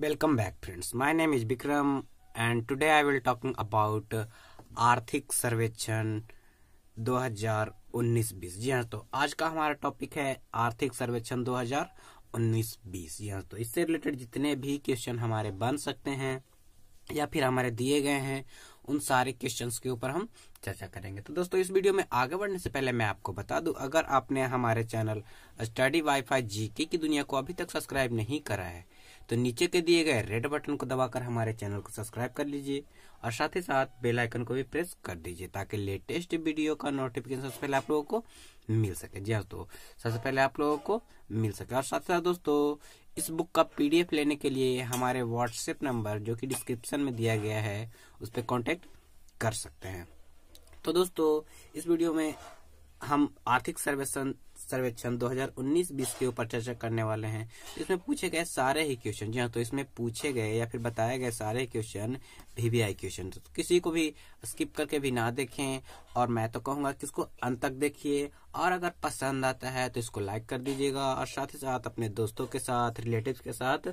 welcome back friends my name is Vikram and today I will talking about आर्थिक सर्वेक्षण 2019-20 जी हाँ तो आज का हमारा टॉपिक है आर्थिक सर्वेक्षण 2019-20 जी हाँ तो इससे रिलेटेड जितने भी क्वेश्चन हमारे बन सकते हैं या फिर हमारे दिए गए हैं उन सारे क्वेश्चंस के ऊपर हम चर्चा करेंगे तो दोस्तों इस वीडियो में आगे बढ़ने से पहले मैं आपको बता दूं अगर आपने हमारे चैनल स्टडी वाईफाई जीके की दुनिया को अभी तक सब्सक्राइब नहीं करा है तो नीचे के दिए गए रेड बटन को दबाकर हमारे चैनल को सब्सक्राइब कर लीजिए और साथ ही साथ बेल आइकन को भी प्रेस कर दीजिए ताकि लेटेस्ट वीडियो का नोटिफिकेशन सबसे पहले आप लोगों को मिल सके जी हाँ दोस्तों सबसे पहले आप लोगों को मिल सके और साथ ही साथ दोस्तों इस बुक का पीडीएफ लेने के लिए हमारे व्हाट्सएप नंबर जो कि डिस्क्रिप्शन में दिया गया है उस पर कॉन्टेक्ट कर सकते हैं तो दोस्तों इस वीडियो में हम आर्थिक सर्वेक्षण सर्वेक्षण 2019-20 के ऊपर चर्चा करने वाले हैं इसमें पूछे गए सारे ही क्वेश्चन जी हाँ तो इसमें पूछे गए या फिर बताए गए सारे क्वेश्चन वीवीआई क्वेश्चन तो किसी को भी स्किप करके भी ना देखें और मैं तो कहूंगा कि इसको अंत तक देखिए और अगर पसंद आता है तो इसको लाइक कर दीजिएगा और साथ ही साथ अपने दोस्तों के साथ रिलेटिव के साथ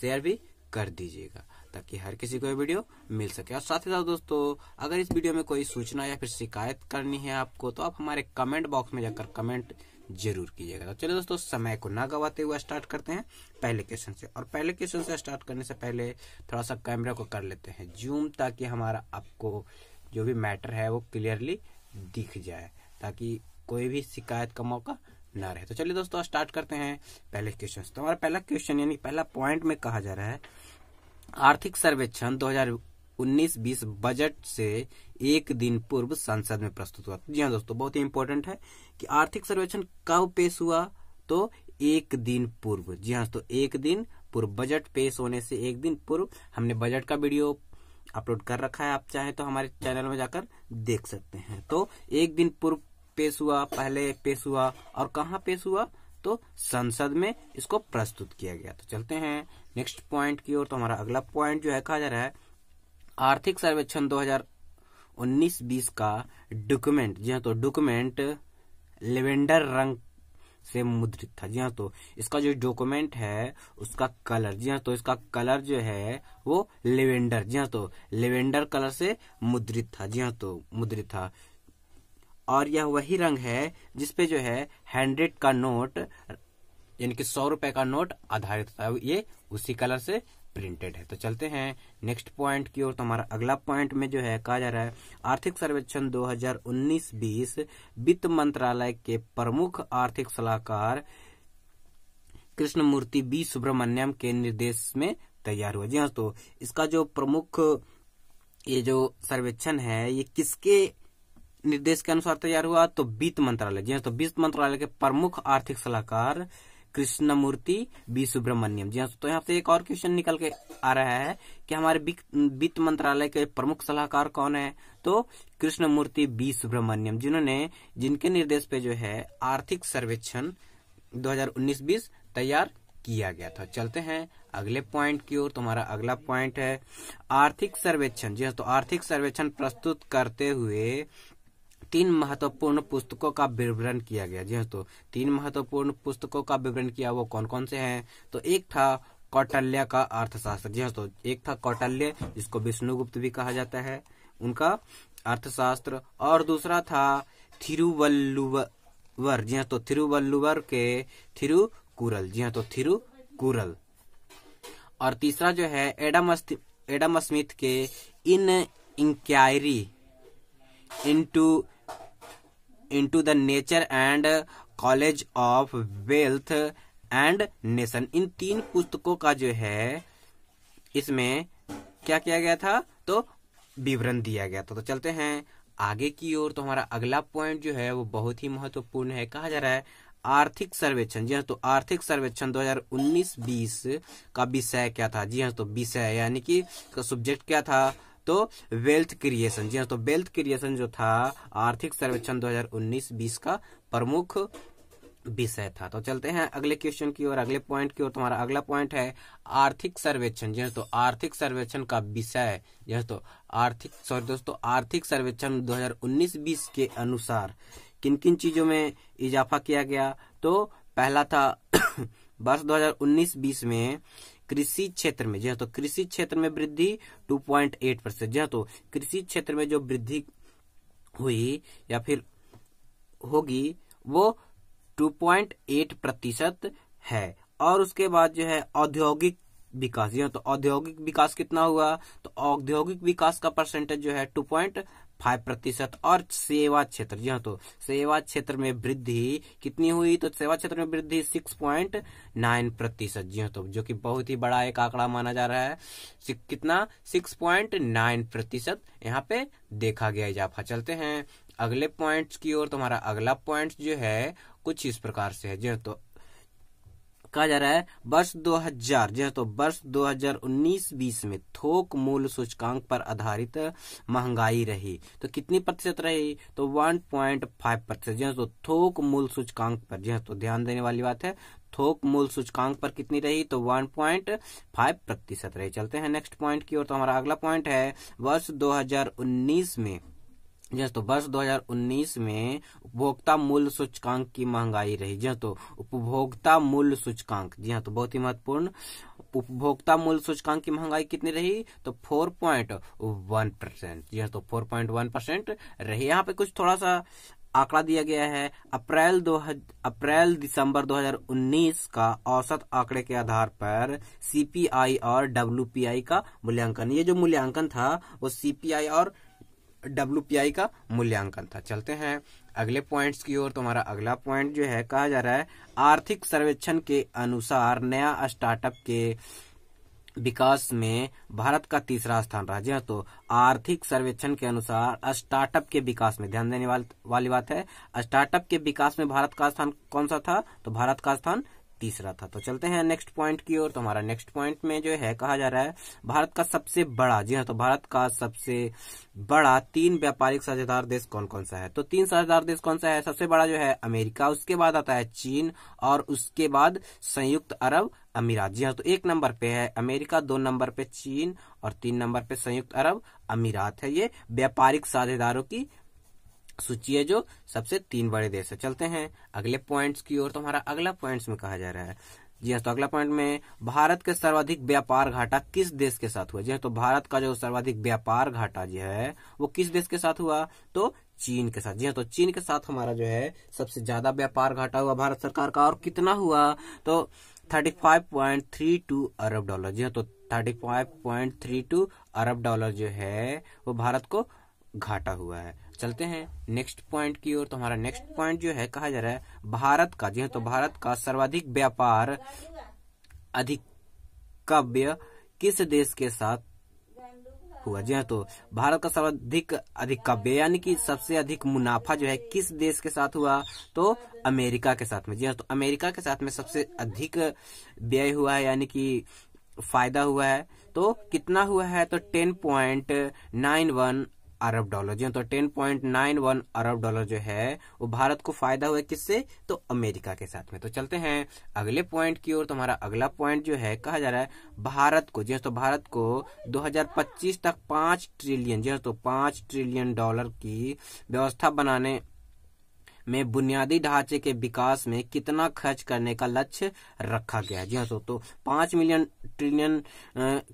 शेयर भी कर दीजिएगा ताकि हर किसी को ये वीडियो मिल सके और साथ ही साथ दोस्तों अगर इस वीडियो में कोई सूचना या फिर शिकायत करनी है आपको तो आप हमारे कमेंट बॉक्स में जाकर कमेंट जरूर कीजिएगा तो चलिए दोस्तों समय को ना गवाते हुए स्टार्ट करते हैं पहले क्वेश्चन से और पहले क्वेश्चन से स्टार्ट करने से पहले थोड़ा सा कैमरा को कर लेते हैं जूम ताकि हमारा आपको जो भी मैटर है वो क्लियरली दिख जाए ताकि कोई भी शिकायत का मौका ना रहे तो चलिए दोस्तों स्टार्ट करते हैं पहले क्वेश्चन तो हमारा पहला क्वेश्चन यानी पहला पॉइंट में कहा जा रहा है आर्थिक सर्वेक्षण दो 19-20 बजट से एक दिन पूर्व संसद में प्रस्तुत हुआ जी हाँ दोस्तों बहुत ही इंपॉर्टेंट है कि आर्थिक सर्वेक्षण कब पेश हुआ तो एक दिन पूर्व जी हाँ दोस्तों एक दिन पूर्व बजट पेश होने से एक दिन पूर्व हमने बजट का वीडियो अपलोड कर रखा है आप चाहे तो हमारे चैनल में जाकर देख सकते हैं तो एक दिन पूर्व पेश हुआ पहले पेश हुआ और कहा पेश हुआ तो संसद में इसको प्रस्तुत किया गया तो चलते हैं नेक्स्ट पॉइंट की ओर तो हमारा अगला पॉइंट जो है कहा जा रहा है आर्थिक सर्वेक्षण 2019-20 का डॉक्यूमेंट जी हाँ तो डॉक्यूमेंट लेवेंडर रंग से मुद्रित था जी हाँ तो इसका जो डॉक्यूमेंट है उसका कलर जी हाँ तो इसका कलर जो है वो लेवेंडर जी हाँ तो लेवेंडर कलर से मुद्रित था जी हाँ तो मुद्रित था और यह वही रंग है जिसपे जो है हंड्रेड का नोट यानी कि सौ रुपए का नोट आधारित था ये उसी कलर से प्रिंटेड है तो चलते हैं नेक्स्ट पॉइंट की ओर तो हमारा अगला पॉइंट में जो है कहा जा रहा है आर्थिक सर्वेक्षण 2019-20 वित्त मंत्रालय के प्रमुख आर्थिक सलाहकार कृष्णमूर्ति बी सुब्रमण्यम के निर्देश में तैयार हुआ जी हाँ तो इसका जो प्रमुख ये जो सर्वेक्षण है ये किसके निर्देश के अनुसार तैयार हुआ तो वित्त मंत्रालय जी हाँ तो वित्त मंत्रालय के प्रमुख आर्थिक सलाहकार कृष्णमूर्ति बी सुब्रमण्यम जी हाँ, तो यहाँ से एक और क्वेश्चन निकल के आ रहा है कि हमारे वित्त मंत्रालय के प्रमुख सलाहकार कौन है तो कृष्णमूर्ति बी सुब्रमण्यम जिन्होंने जिनके निर्देश पे जो है आर्थिक सर्वेक्षण 2019-20 तैयार किया गया था चलते हैं अगले पॉइंट की ओर तुम्हारा अगला पॉइंट है आर्थिक सर्वेक्षण जी हाँ, तो आर्थिक सर्वेक्षण प्रस्तुत करते हुए तीन महत्वपूर्ण पुस्तकों का विवरण किया गया जी दोस्तों हाँ, तीन महत्वपूर्ण पुस्तकों का विवरण किया वो कौन कौन से है तो एक था कौटल्य का अर्थशास्त्र जी दोस्तों हाँ, एक था कौटल्य जिसको विष्णुगुप्त भी कहा जाता है उनका अर्थशास्त्र और दूसरा था थिरुवल्लुवर जी हाँ, तो थिरुवल्लुवर के थिरुकुरल जी तो थिरुकुरल और तीसरा जो है एडम एडम स्मिथ के in inquiry into into the nature and college of wealth and nation इन तीन पुस्तकों का जो है इसमें क्या किया गया था तो विवरण दिया गया था तो चलते हैं आगे की ओर तो हमारा अगला पॉइंट जो है वो बहुत ही महत्वपूर्ण है कहा जा रहा है आर्थिक सर्वेक्षण जी हाँ तो आर्थिक सर्वेक्षण 2019-20 का विषय क्या था जी हाँ तो विषय यानी कि सब्जेक्ट क्या था तो वेल्थ क्रिएशन जी हाँ तो वेल्थ क्रिएशन जो था आर्थिक सर्वेक्षण 2019-20 का प्रमुख विषय था तो चलते हैं अगले क्वेश्चन की ओर अगले पॉइंट की ओर तुम्हारा अगला पॉइंट है आर्थिक सर्वेक्षण जी हाँ, तो आर्थिक सर्वेक्षण का विषय जी हाँ, तो आर्थिक सॉरी दोस्तों आर्थिक सर्वेक्षण 2019-20 के अनुसार किन किन चीजों में इजाफा किया गया तो पहला था वर्ष 2019-20 में कृषि क्षेत्र में जो तो कृषि क्षेत्र में वृद्धि 2.8 परसेंट जो तो कृषि क्षेत्र में जो वृद्धि हुई या फिर होगी वो 2.8 प्रतिशत है और उसके बाद जो है औद्योगिक विकास यह तो औद्योगिक विकास कितना हुआ तो औद्योगिक विकास का परसेंटेज जो है टू पॉइंट फाइव प्रतिशत और सेवा क्षेत्र जी हाँ तो सेवा क्षेत्र में वृद्धि कितनी हुई तो सेवा क्षेत्र में वृद्धि सिक्स प्वाइंट नाइन प्रतिशत जी हाँ तो जो कि बहुत ही बड़ा एक आंकड़ा माना जा रहा है कितना सिक्स प्वाइंट नाइन प्रतिशत यहाँ पे देखा गया इजाफा चलते हैं अगले पॉइंट्स की ओर तुम्हारा तो अगला पॉइंट जो है कुछ इस प्रकार से है जो हाँ तो कहा जा रहा है वर्ष 2000 है तो वर्ष 2019-20 में थोक मूल्य सूचकांक पर आधारित महंगाई रही तो कितनी प्रतिशत रही तो 1.5 प्रतिशत यह तो थोक मूल सूचकांक पर यह तो ध्यान देने वाली बात है थोक मूल सूचकांक पर कितनी रही तो 1.5 प्रतिशत रही चलते हैं नेक्स्ट पॉइंट की ओर तो हमारा अगला पॉइंट है वर्ष 2019 में जैसे तो वर्ष 2019 में उपभोक्ता मूल्य सूचकांक की महंगाई रही जी तो उपभोक्ता मूल्य सूचकांक जी हाँ तो बहुत ही महत्वपूर्ण उपभोक्ता मूल्य सूचकांक की महंगाई कितनी रही तो 4.1 परसेंट जी हाँ तो 4.1 परसेंट रही यहाँ पे कुछ थोड़ा सा आंकड़ा दिया गया है अप्रैल दो अप्रैल दिसंबर 2019 का औसत आंकड़े के आधार पर सीपीआई और डब्ल्यूपीआई का मूल्यांकन ये जो मूल्यांकन था वो सीपीआई और डब्ल्यू का मूल्यांकन था चलते हैं अगले पॉइंट्स की ओर तुम्हारा अगला पॉइंट जो है कहा जा रहा है आर्थिक सर्वेक्षण के अनुसार नया स्टार्टअप के विकास में भारत का तीसरा स्थान रहा जी तो आर्थिक सर्वेक्षण के अनुसार स्टार्टअप के विकास में ध्यान देने वाली बात है स्टार्टअप के विकास में भारत का स्थान कौन सा था तो भारत का स्थान तीसरा था तो चलते हैं नेक्स्ट पॉइंट की ओर तो हमारा नेक्स्ट पॉइंट में जो है कहा जा रहा है भारत का सबसे बड़ा जी हाँ तो भारत का सबसे बड़ा तीन व्यापारिक साझेदार देश कौन कौन सा है तो तीन साझेदार देश कौन सा है सबसे बड़ा जो है अमेरिका उसके बाद आता है चीन और उसके बाद संयुक्त अरब अमीरात जी हाँ तो एक नंबर पे है अमेरिका दो नंबर पे चीन और तीन नंबर पे संयुक्त अरब अमीरात है ये व्यापारिक साझेदारों की सूची है जो सबसे तीन बड़े देश है चलते हैं अगले पॉइंट्स की ओर तो हमारा अगला पॉइंट्स में कहा जा रहा है जी हाँ तो अगला पॉइंट में भारत के सर्वाधिक व्यापार घाटा किस देश के साथ हुआ जी हाँ तो भारत का जो सर्वाधिक व्यापार घाटा जो है वो किस देश के साथ हुआ तो चीन के साथ जी हाँ तो चीन के साथ हमारा जो है सबसे ज्यादा व्यापार घाटा हुआ भारत सरकार का और कितना हुआ तो thirty five point three two अरब डॉलर जी हाँ तो thirty five point three two अरब डॉलर जो है वो भारत को घाटा हुआ है चलते हैं नेक्स्ट पॉइंट की ओर तो हमारा नेक्स्ट पॉइंट जो है कहा जा रहा है भारत का जी हाँ, तो भारत का सर्वाधिक व्यापार अधिक कव्य किस देश के साथ हुआ जी हाँ, तो भारत का सर्वाधिक अधिक कव्य यानी कि सबसे अधिक मुनाफा जो है किस देश के साथ हुआ तो अमेरिका के साथ में जी हाँ, तो अमेरिका के साथ में सबसे अधिक व्यय हुआ है यानी कि फायदा हुआ है तो कितना हुआ है तो टेन पॉइंट नाइन वन अरब डॉलर जी तो 10.91 अरब डॉलर जो है वो भारत को फायदा हुआ किससे तो अमेरिका के साथ में तो चलते हैं अगले पॉइंट की ओर तो हमारा अगला पॉइंट जो है कहा जा रहा है भारत को जी तो भारत को 2025 तक पांच ट्रिलियन जी तो पांच ट्रिलियन डॉलर की व्यवस्था बनाने में बुनियादी ढांचे के विकास में कितना खर्च करने का लक्ष्य रखा गया है जी हाँ तो पांच मिलियन ट्रिलियन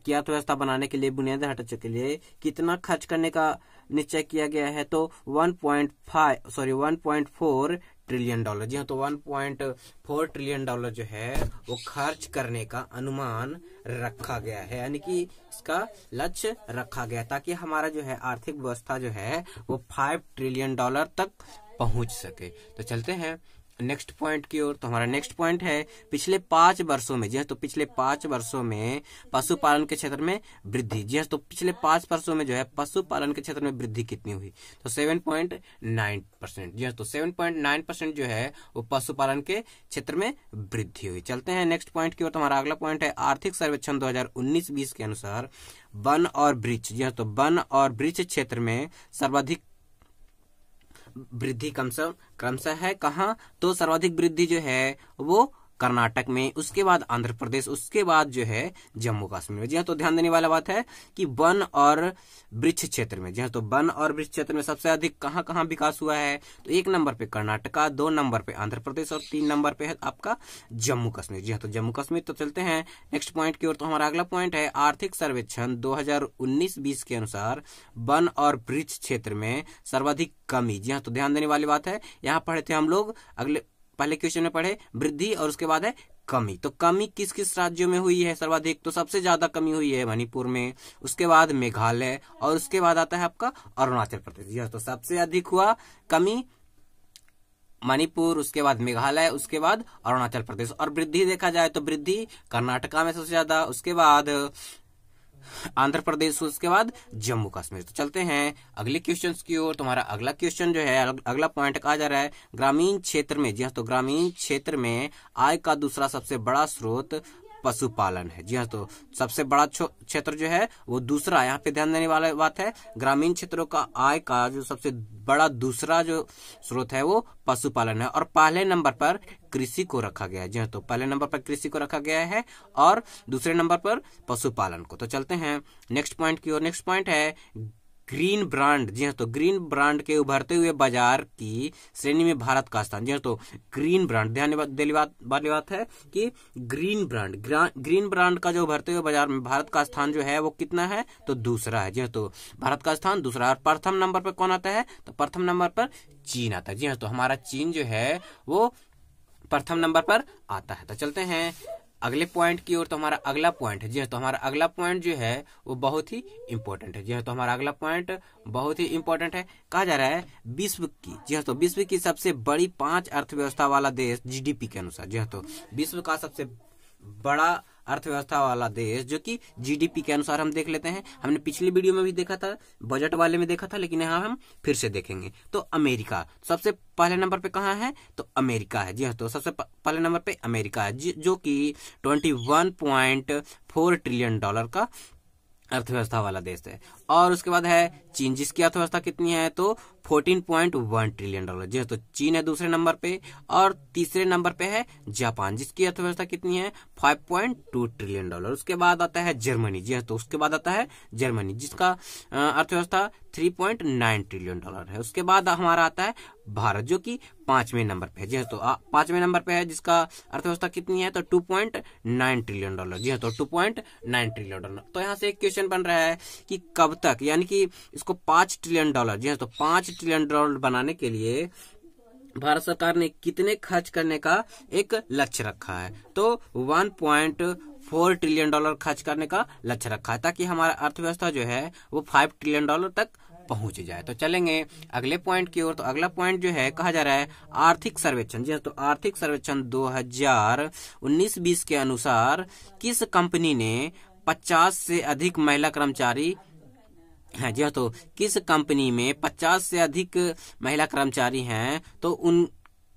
की अर्थव्यवस्था बनाने के लिए बुनियादी ढांचे के लिए कितना खर्च करने का निश्चय किया गया है तो 1.5 सॉरी फोर ट्रिलियन डॉलर जी हाँ तो 1.4 ट्रिलियन डॉलर जो है वो खर्च करने का अनुमान रखा गया है यानी कि इसका लक्ष्य रखा गया ताकि हमारा जो है आर्थिक व्यवस्था जो है वो 5 ट्रिलियन डॉलर तक पहुंच सके तो चलते हैं नेक्स्ट पॉइंट की ओर तो हमारा नेक्स्ट पॉइंट है पिछले पांच वर्षों में जी हाँ, तो पिछले पांच वर्षों में पशुपालन के क्षेत्र में वृद्धि जी हाँ, तो पिछले पांच वर्षों में जो है पशुपालन के क्षेत्र में वृद्धि कितनी हुई तो सेवन पॉइंट नाइन परसेंट जी हाँ, तो सेवन पॉइंट नाइन परसेंट जो है वो पशुपालन के क्षेत्र में वृद्धि हुई चलते हैं नेक्स्ट पॉइंट की ओर तो हमारा अगला पॉइंट है आर्थिक सर्वेक्षण दो हजार उन्नीस बीस के अनुसार वन और वृक्ष जी तो वन और वृक्ष क्षेत्र में सर्वाधिक वृद्धि क्रमशः क्रमशः है कहा तो सर्वाधिक वृद्धि जो है वो कर्नाटक में उसके बाद आंध्र प्रदेश उसके बाद जो है जम्मू कश्मीर में जी हाँ तो ध्यान देने वाला बात है कि वन और वृक्ष क्षेत्र में जी हाँ तो वन और वृक्ष क्षेत्र में सबसे अधिक कहाँ कहाँ विकास हुआ है तो एक नंबर पे कर्नाटका दो नंबर पे आंध्र प्रदेश और तीन नंबर पे है आपका जम्मू कश्मीर जी हाँ तो जम्मू कश्मीर तो चलते हैं नेक्स्ट पॉइंट की ओर तो हमारा अगला पॉइंट है आर्थिक सर्वेक्षण दो हजार के अनुसार वन और वृक्ष क्षेत्र में सर्वाधिक कमी जी हाँ तो ध्यान देने वाली बात है यहाँ पढ़े थे हम लोग अगले पहले क्वेश्चन में पढ़े वृद्धि और उसके बाद है कमी तो कमी किस किस राज्यों में हुई है सर्वाधिक तो सबसे ज्यादा कमी हुई है मणिपुर में उसके बाद मेघालय और उसके बाद आता है आपका अरुणाचल प्रदेश यह तो सबसे अधिक हुआ कमी मणिपुर उसके बाद मेघालय उसके बाद अरुणाचल प्रदेश और वृद्धि देखा जाए तो वृद्धि कर्नाटका में सबसे ज्यादा उसके बाद आंध्र प्रदेश उसके बाद जम्मू कश्मीर तो चलते हैं अगले क्वेश्चन की ओर तुम्हारा अगला क्वेश्चन जो है अगला पॉइंट कहा जा रहा है ग्रामीण क्षेत्र में जी हाँ तो ग्रामीण क्षेत्र में आय का दूसरा सबसे बड़ा स्रोत पशुपालन है जी हाँ तो सबसे बड़ा क्षेत्र जो है वो दूसरा यहाँ पे ध्यान देने वाला बात है ग्रामीण क्षेत्रों का आय का जो सबसे बड़ा दूसरा जो स्रोत है वो पशुपालन है और पहले नंबर पर कृषि को रखा गया है जी हाँ तो पहले नंबर पर कृषि को रखा गया है और दूसरे नंबर पर पशुपालन को तो चलते हैं नेक्स्ट पॉइंट की ओर नेक्स्ट पॉइंट है ग्रीन ब्रांड जी हाँ तो ग्रीन ब्रांड के उभरते हुए बाजार की श्रेणी में भारत का स्थान जी हाँ तो ग्रीन ब्रांड ध्यान वाली बात है कि ग्रीन ब्रांड ग्रीन ब्रांड का जो उभरते हुए बाजार में भारत का स्थान जो है वो कितना है तो दूसरा है जी हाँ तो भारत का स्थान दूसरा और प्रथम नंबर पर कौन आता है तो प्रथम नंबर पर चीन आता है जी हाँ तो हमारा चीन जो है वो प्रथम नंबर पर आता है तो चलते हैं अगले पॉइंट की ओर तो हमारा अगला पॉइंट है जी हाँ तो हमारा अगला पॉइंट जो है वो बहुत ही इम्पोर्टेंट है जी हाँ तो हमारा अगला पॉइंट बहुत ही इम्पोर्टेंट है कहा जा रहा है विश्व की जी हाँ तो विश्व की सबसे बड़ी पांच अर्थव्यवस्था वाला देश जीडीपी के अनुसार जी हाँ तो विश्व का सबसे बड़ा अर्थव्यवस्था वाला देश जो कि जीडीपी के अनुसार हम देख लेते हैं हमने पिछली वीडियो में भी देखा था बजट वाले में देखा था लेकिन यहाँ हम फिर से देखेंगे तो अमेरिका सबसे पहले नंबर पे कहाँ है तो अमेरिका है जी हाँ तो सबसे पहले नंबर पे अमेरिका है जो कि ट्वेंटी ट्रिलियन डॉलर का अर्थव्यवस्था वाला देश है और उसके बाद है चीन जिसकी अर्थव्यवस्था कितनी है तो 14.1 ट्रिलियन डॉलर जी तो चीन है दूसरे नंबर पे और तीसरे नंबर पे है जापान जिसकी अर्थव्यवस्था कितनी है 5.2 ट्रिलियन डॉलर उसके बाद आता है जर्मनी जी हाँ, तो उसके बाद आता है जर्मनी जिसका अर्थव्यवस्था 3.9 ट्रिलियन डॉलर है उसके बाद हमारा आता है भारत जो कि पांचवें नंबर पे है जी हाँ, तो पांचवें नंबर पे है जिसका अर्थव्यवस्था कितनी है तो 2.9 ट्रिलियन डॉलर जी हाँ, तो 2.9 ट्रिलियन डॉलर तो यहाँ से एक क्वेश्चन बन रहा है कि कब तक यानी कि इसको पांच ट्रिलियन डॉलर जी हाँ, तो पांच ट्रिलियन डॉलर बनाने के लिए भारत सरकार ने कितने खर्च करने का एक लक्ष्य रखा है तो one point four trillion dollar खर्च करने का लक्ष्य रखा है ताकि हमारा अर्थव्यवस्था जो है वो फाइव ट्रिलियन डॉलर तक पहुंच जाए तो चलेंगे अगले पॉइंट की ओर तो अगला पॉइंट जो है कहा जा रहा है आर्थिक सर्वेक्षण जी हाँ, तो आर्थिक सर्वेक्षण 2019-20 के अनुसार किस कंपनी ने 50 से अधिक महिला कर्मचारी यह हाँ, तो किस कंपनी में पचास से अधिक महिला कर्मचारी हैं तो उन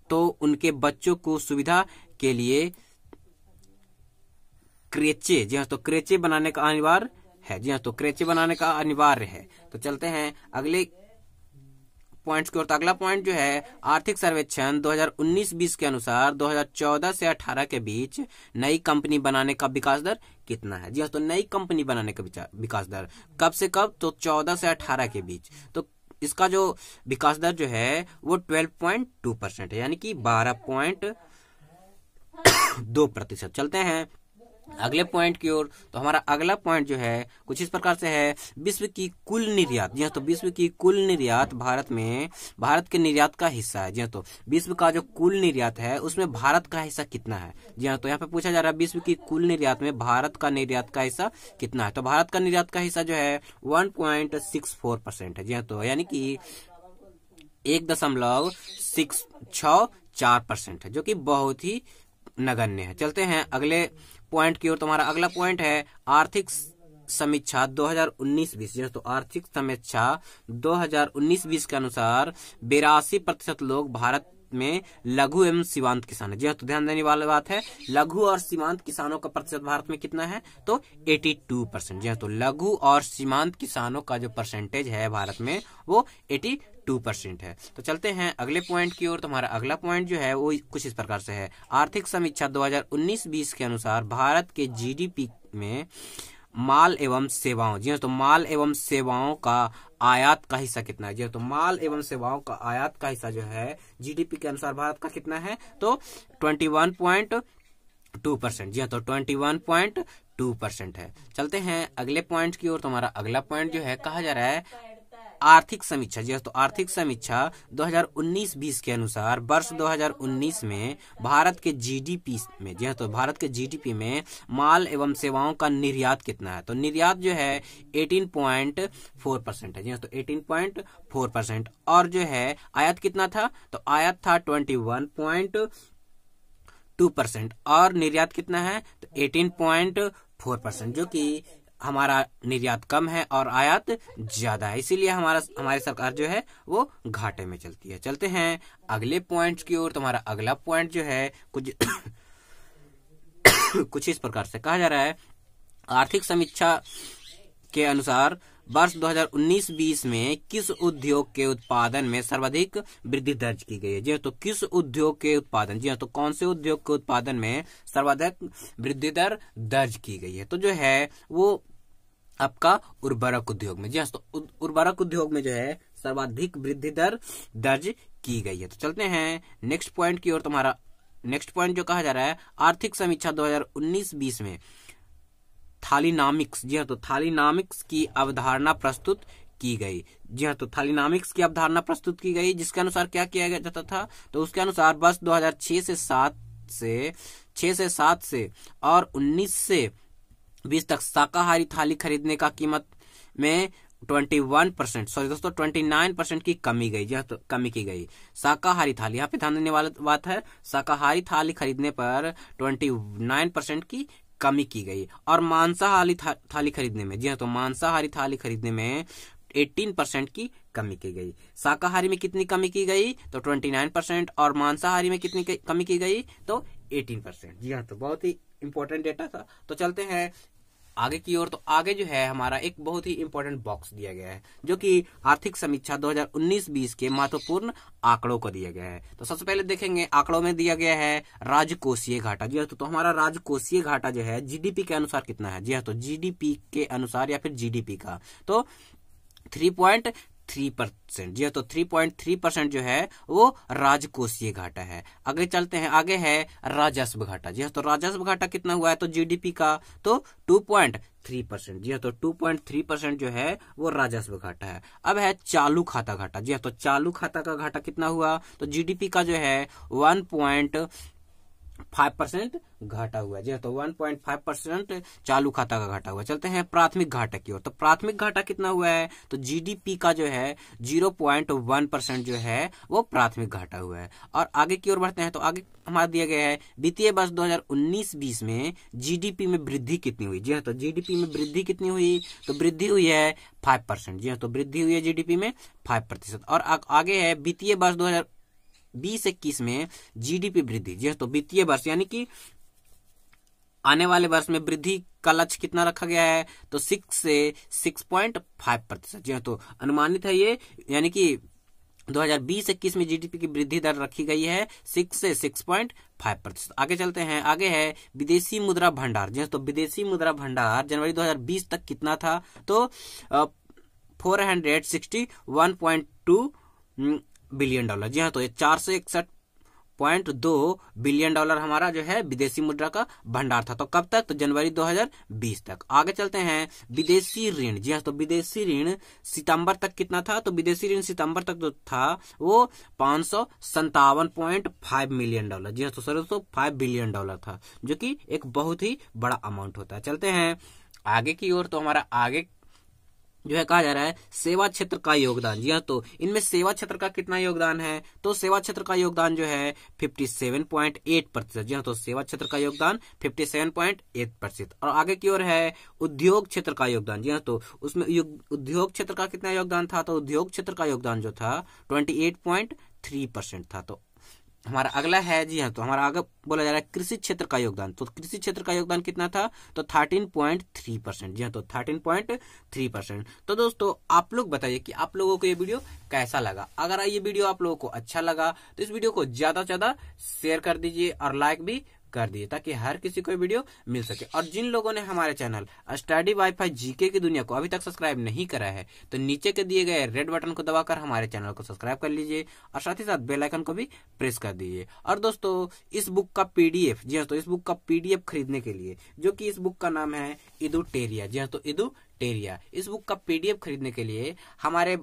तो उनके बच्चों को सुविधा के लिए क्रेचे जी हाँ तो क्रेचे बनाने का अनिवार्य है जी हाँ तो क्रेचे बनाने का अनिवार्य है तो चलते हैं अगले पॉइंट्स की ओर तो अगला पॉइंट जो है आर्थिक सर्वेक्षण 2019-20 के अनुसार 2014 से 18 के बीच नई कंपनी बनाने का विकास दर कितना है जी हाँ तो नई कंपनी बनाने का विकास दर कब से कब तो 14 से 18 के बीच तो इसका जो विकास दर जो है वो 12.2 परसेंट है यानी कि 12.2 प्रतिशत चलते हैं अगले पॉइंट की ओर तो हमारा अगला पॉइंट जो है कुछ इस प्रकार से है विश्व की कुल निर्यात जी हाँ, तो विश्व की कुल निर्यात भारत में भारत के निर्यात का हिस्सा है जी हाँ, तो विश्व का जो कुल निर्यात है उसमें भारत का हिस्सा कितना है जी हाँ, तो यहाँ पे पूछा जा रहा है विश्व की कुल निर्यात में भारत का निर्यात का हिस्सा कितना है तो भारत का निर्यात का हिस्सा जो है one point six four percent है जी तो यानी कि एक दशमलव सिक्स छ चार परसेंट है जो कि बहुत ही नगण्य है चलते हैं अगले पॉइंट की ओर तुम्हारा अगला पॉइंट है आर्थिक समीक्षा 2019-20 तो आर्थिक समीक्षा 2019 हजार के अनुसार बेरासी प्रतिशत लोग भारत में लघु एवं सीमांत किसान है जी हाँ तो ध्यान देने वाली बात है लघु और सीमांत किसानों का प्रतिशत भारत में कितना है तो 82 परसेंट जी हाँ तो लघु और सीमांत किसानों का जो परसेंटेज है भारत में वो 82 टू परसेंट है तो चलते हैं अगले पॉइंट की ओर तो हमारा अगला पॉइंट जो है वो कुछ इस प्रकार से है आर्थिक समीक्षा 2019-20 के अनुसार भारत के जीडीपी में माल एवं सेवाओं जी हाँ, तो माल एवं सेवाओं का आयात का हिस्सा कितना है जी हाँ, तो माल एवं सेवाओं का आयात का हिस्सा जो है जीडीपी के अनुसार भारत का कितना है तो twenty one point two percent जी हाँ तो twenty one point two percent है चलते हैं अगले पॉइंट की ओर तुम्हारा अगला पॉइंट जो है कहा जा रहा है आर्थिक समीक्षा जी तो आर्थिक समीक्षा 2019-20 के अनुसार वर्ष 2019 में भारत के जीडीपी में जी तो भारत के जीडीपी में माल एवं सेवाओं का निर्यात कितना है तो निर्यात जो है 18.4 परसेंट है जी तो पॉइंट 18.4 परसेंट और जो है आयात कितना था तो आयात था 21.2 परसेंट और निर्यात कितना है तो फोर परसेंट जो कि हमारा निर्यात कम है और आयात ज्यादा है इसीलिए हमारा हमारी सरकार जो है वो घाटे में चलती है चलते हैं अगले पॉइंट की ओर तुम्हारा अगला पॉइंट जो है कुछ कुछ इस प्रकार से कहा जा रहा है आर्थिक समीक्षा के अनुसार वर्ष 2019-20 में किस उद्योग के उत्पादन में सर्वाधिक वृद्धि दर्ज की गई है जी हाँ, तो किस उद्योग के उत्पादन जी हाँ, तो कौन से उद्योग के उत्पादन में सर्वाधिक वृद्धि दर दर्ज की गई है तो जो है वो आपका उर्वरक उद्योग में जी हाँ तो उर्वरक उद्योग में जो है सर्वाधिक वृद्धि दर दर्ज की गई है तो चलते हैं नेक्स्ट पॉइंट की ओर तुम्हारा नेक्स्ट पॉइंट जो कहा जा रहा है आर्थिक समीक्षा 2019-20 में थालीनामिक्स जी हाँ तो थालीनामिक्स की अवधारणा प्रस्तुत की गई जी हाँ तो थालीनामिक्स की अवधारणा प्रस्तुत की गई जिसके अनुसार क्या किया गया जाता था तो उसके अनुसार वर्ष 2006 से सात से छह से सात से और 19 से 20 तक शाकाहारी थाली खरीदने का कीमत में 21 परसेंट सॉरी दोस्तों 29 परसेंट की कमी गई यह हाँ, तो कमी की गई शाकाहारी थाली यहाँ पे ध्यान देने वाला बात है शाकाहारी थाली खरीदने पर 29 परसेंट की कमी की गई और मांसाहारी था, थाली खरीदने में जी हाँ तो मांसाहारी थाली खरीदने में एटीन परसेंट की कमी की गई शाकाहारी में कितनी कमी की गई तो ट्वेंटी नाइन परसेंट और मांसाहारी में कितनी कमी की गई तो एटीन परसेंट जी हाँ तो बहुत ही इंपॉर्टेंट डेटा था तो चलते हैं आगे की ओर तो आगे जो है हमारा एक बहुत ही इंपॉर्टेंट बॉक्स दिया गया है जो कि आर्थिक समीक्षा 2019-20 के महत्वपूर्ण आंकड़ों को दिया गया है तो सबसे पहले देखेंगे आंकड़ों में दिया गया है राजकोषीय घाटा जी हाँ, तो, तो हमारा राजकोषीय घाटा जो है जीडीपी के अनुसार कितना है जी हाँ तो जीडीपी के अनुसार या फिर जीडीपी का तो थ्री पॉइंट थ्री परसेंट जी तो थ्री पॉइंट थ्री परसेंट जो है वो राजकोषीय घाटा है आगे चलते हैं आगे है राजस्व घाटा जी हाँ, तो राजस्व घाटा कितना हुआ है तो जीडीपी का तो टू पॉइंट थ्री परसेंट जी हाँ, तो टू पॉइंट थ्री परसेंट जो है वो राजस्व घाटा है अब है चालू खाता घाटा जी हाँ, तो चालू खाता का घाटा कितना हुआ तो जीडीपी का जो है वन पॉइंट फाइव परसेंट घाटा हुआ जी तो वन पॉइंट फाइव परसेंट चालू खाता का घाटा हुआ चलते हैं प्राथमिक घाटा की ओर तो प्राथमिक घाटा कितना हुआ है तो जीडीपी का जो है जीरो पॉइंट वन परसेंट जो है वो प्राथमिक घाटा हुआ है और आगे की ओर बढ़ते हैं तो आगे हमारा दिया गया है वित्तीय वर्ष 2019-20 में जीडीपी में वृद्धि कितनी हुई जी हाँ तो जीडीपी में वृद्धि कितनी हुई तो वृद्धि हुई है फाइव परसेंट जी हाँ तो वृद्धि हुई है जीडीपी में फाइव प्रतिशत और आगे है वित्तीय वर्ष बीस इक्कीस में जीडीपी वृद्धि जी हाँ, तो वित्तीय वर्ष यानी कि आने वाले वर्ष में वृद्धि का लक्ष्य कितना रखा गया है तो सिक्स से सिक्स पॉइंट फाइव प्रतिशत जी हाँ, तो अनुमानित है ये यानी कि 2020-21 में जीडीपी की वृद्धि दर रखी गई है सिक्स से सिक्स पॉइंट फाइव प्रतिशत आगे चलते हैं आगे है विदेशी मुद्रा भंडार जी हाँ, तो विदेशी मुद्रा भंडार जनवरी 2020 तक कितना था तो four hundred sixty one two billion dollar जी हाँ तो ये चार सौ इकसठ पॉइंट दो बिलियन डॉलर हमारा जो है विदेशी मुद्रा का भंडार था तो कब तक तो जनवरी 2020 तक आगे चलते हैं विदेशी ऋण जी हाँ तो विदेशी ऋण सितंबर तक कितना था तो विदेशी ऋण सितंबर तक जो था वो पांच मिलियन डॉलर जी हाँ तो सर तो फाइव बिलियन डॉलर था जो की एक बहुत ही बड़ा अमाउंट होता है चलते हैं आगे की ओर तो हमारा आगे जो है कहा जा रहा है सेवा क्षेत्र का योगदान जी हाँ तो इनमें सेवा क्षेत्र का कितना योगदान है तो सेवा क्षेत्र का योगदान जो है 57.8 प्रतिशत जी हाँ तो सेवा क्षेत्र का योगदान 57.8 प्रतिशत और आगे की ओर है उद्योग क्षेत्र का योगदान जी हाँ तो उसमें उद्योग क्षेत्र का कितना योगदान था तो उद्योग क्षेत्र का योगदान जो था ट्वेंटी थ्री परसेंट था तो हमारा अगला है जी हाँ तो हमारा आगे बोला जा रहा है कृषि क्षेत्र का योगदान तो कृषि क्षेत्र का योगदान कितना था तो थर्टीन पॉइंट थ्री परसेंट जी हाँ तो थर्टीन पॉइंट थ्री परसेंट तो दोस्तों आप लोग बताइए कि आप लोगों को ये वीडियो कैसा लगा अगर ये वीडियो आप लोगों को अच्छा लगा तो इस वीडियो को ज्यादा से ज्यादा शेयर कर दीजिए और लाइक भी कर दिए ताकि हर किसी को वीडियो मिल सके और जिन लोगों ने हमारे चैनल स्टडी वाईफाई जीके की दुनिया को अभी तक सब्सक्राइब नहीं करा है तो नीचे के दिए गए रेड बटन को दबाकर हमारे चैनल को सब्सक्राइब कर लीजिए और साथ ही साथ बेलाइकन को भी प्रेस कर दीजिए और दोस्तों इस बुक का पीडीएफ जी हाँ तो इस बुक का पीडीएफ खरीदने के लिए जो की इस बुक का नाम है इदू टेरिया जी हाँ तो इदू टेरिया इस बुक का पीडीएफ खरीदने के लिए हमारे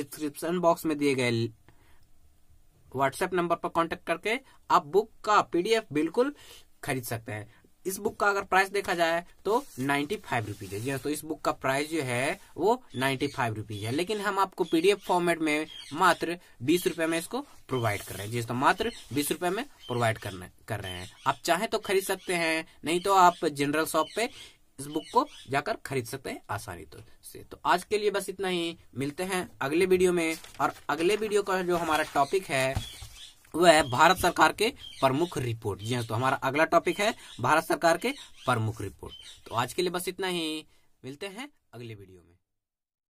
डिस्क्रिप्शन बॉक्स में दिए गए व्हाट्सएप नंबर पर कॉन्टेक्ट करके आप बुक का पीडीएफ बिल्कुल खरीद सकते हैं इस बुक का अगर प्राइस देखा जाए तो नाइन्टी फाइव रुपीज है तो इस बुक का प्राइस जो है वो नाइन्टी फाइव रुपीज है लेकिन हम आपको पीडीएफ फॉर्मेट में मात्र बीस रुपए में इसको प्रोवाइड कर रहे हैं जी तो मात्र बीस रुपए में प्रोवाइड कर रहे हैं आप चाहे तो खरीद सकते हैं नहीं तो आप जनरल शॉप पे इस बुक को जाकर खरीद सकते हैं आसानी तो से तो आज के लिए बस इतना ही मिलते हैं अगले वीडियो में और अगले वीडियो का जो हमारा टॉपिक है वह है भारत सरकार के प्रमुख रिपोर्ट जी हाँ तो हमारा अगला टॉपिक है भारत सरकार के प्रमुख रिपोर्ट तो आज के लिए बस इतना ही मिलते हैं अगले वीडियो में